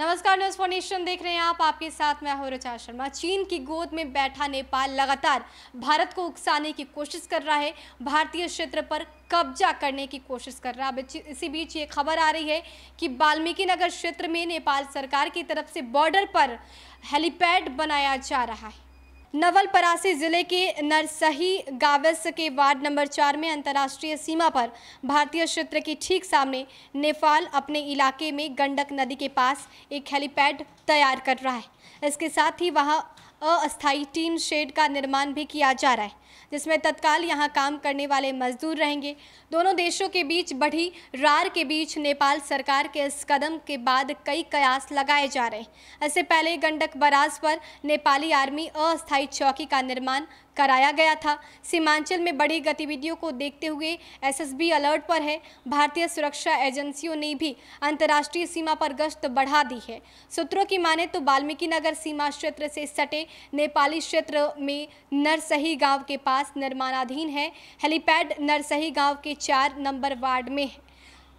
नमस्कार news for nation देख रहे हैं आप आपके साथ मैं हूं रचा शर्मा चीन की गोद में बैठा नेपाल लगातार भारत को उकसाने की कोशिश कर रहा है भारतीय क्षेत्र पर कब्जा करने की कोशिश कर रहा है इसी बीच ये खबर आ रही है कि वाल्मीकि नगर क्षेत्र में नेपाल सरकार की तरफ से बॉर्डर पर हेलीपैड बनाया जा रहा है नवलपरासी जिले के नरसही गावस के वार्ड नंबर चार में अंतर्राष्ट्रीय सीमा पर भारतीय क्षेत्र के ठीक सामने नेपाल अपने इलाके में गंडक नदी के पास एक हेलीपैड तैयार कर रहा है इसके साथ ही वहां अस्थायी टीन शेड का निर्माण भी किया जा रहा है जिसमें तत्काल यहां काम करने वाले मजदूर रहेंगे दोनों देशों के बीच बढ़ी रार के बीच नेपाल सरकार के इस कदम के बाद कई कयास लगाए जा रहे हैं इससे पहले गंडक बराज पर नेपाली आर्मी अस्थायी चौकी का निर्माण कराया गया था सीमांचल में बड़ी गतिविधियों को देखते हुए एसएसबी अलर्ट पर है भारतीय सुरक्षा एजेंसियों ने भी अंतर्राष्ट्रीय सीमा पर गश्त बढ़ा दी है सूत्रों की माने तो वाल्मीकि नगर सीमा क्षेत्र से सटे नेपाली क्षेत्र में नरसही गांव के पास निर्माणाधीन है हेलीपैड नरसही गांव के चार नंबर वार्ड में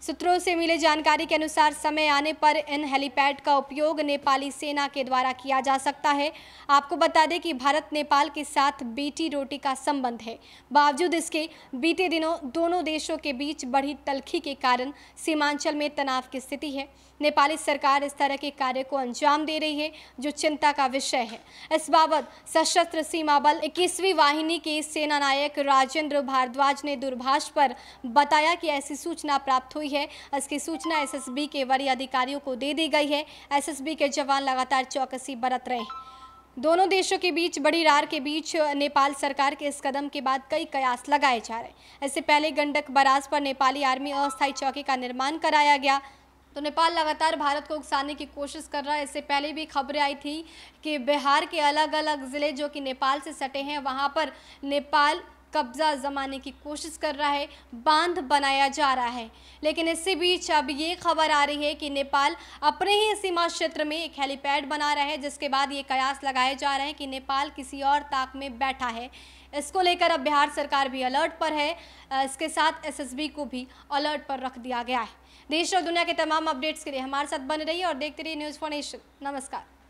सूत्रों से मिले जानकारी के अनुसार समय आने पर इन हेलीपैड का उपयोग नेपाली सेना के द्वारा किया जा सकता है आपको बता दें कि भारत नेपाल के साथ बीटी रोटी का संबंध है बावजूद इसके बीते दिनों दोनों देशों के बीच बढ़ी तलखी के कारण सीमांचल में तनाव की स्थिति है नेपाली सरकार इस तरह के कार्य को अंजाम दे रही है जो चिंता का विषय है इस बाबत सशस्त्र सीमा बल इक्कीसवीं वाहिनी के सेनानायक राजेंद्र भारद्वाज ने दूरभाष पर बताया कि ऐसी सूचना प्राप्त हुई है इसकी सूचना एसएसबी के वरीय अधिकारियों को दे दी गई है एसएसबी के जवान लगातार चौकसी बरत रहे हैं दोनों देशों के बीच बड़ी रार के बीच नेपाल सरकार के इस कदम के बाद कई कयास लगाए जा रहे हैं इससे पहले गंडक बराज पर नेपाली आर्मी अस्थायी चौकी का निर्माण कराया गया तो नेपाल लगातार भारत को उकसाने की कोशिश कर रहा है इससे पहले भी खबरें आई थी कि बिहार के अलग अलग ज़िले जो कि नेपाल से सटे हैं वहाँ पर नेपाल कब्जा जमाने की कोशिश कर रहा है बांध बनाया जा रहा है लेकिन इसी बीच अब ये खबर आ रही है कि नेपाल अपने ही सीमा क्षेत्र में एक हेलीपैड बना रहा है जिसके बाद ये कयास लगाए जा रहे हैं कि नेपाल किसी और ताक में बैठा है इसको लेकर अब बिहार सरकार भी अलर्ट पर है इसके साथ एसएसबी को भी अलर्ट पर रख दिया गया है देश और दुनिया के तमाम अपडेट्स के लिए हमारे साथ बने रहिए और देखते रहिए न्यूज़ फॉर नेशन नमस्कार